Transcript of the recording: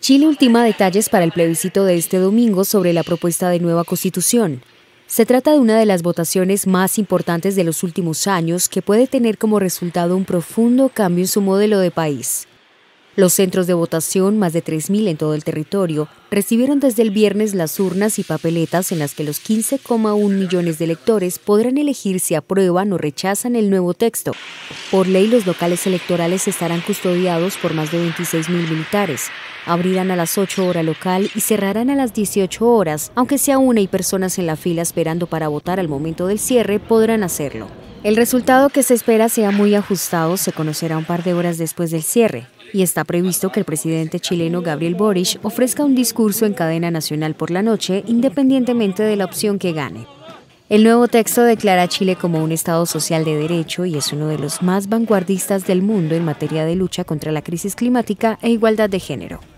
Chile ultima detalles para el plebiscito de este domingo sobre la propuesta de nueva constitución. Se trata de una de las votaciones más importantes de los últimos años que puede tener como resultado un profundo cambio en su modelo de país. Los centros de votación, más de 3.000 en todo el territorio, recibieron desde el viernes las urnas y papeletas en las que los 15,1 millones de electores podrán elegir si aprueban o rechazan el nuevo texto. Por ley, los locales electorales estarán custodiados por más de 26.000 militares. Abrirán a las 8 horas local y cerrarán a las 18 horas, aunque sea una y personas en la fila esperando para votar al momento del cierre podrán hacerlo. El resultado que se espera sea muy ajustado se conocerá un par de horas después del cierre y está previsto que el presidente chileno Gabriel Boric ofrezca un discurso en cadena nacional por la noche independientemente de la opción que gane. El nuevo texto declara a Chile como un Estado social de derecho y es uno de los más vanguardistas del mundo en materia de lucha contra la crisis climática e igualdad de género.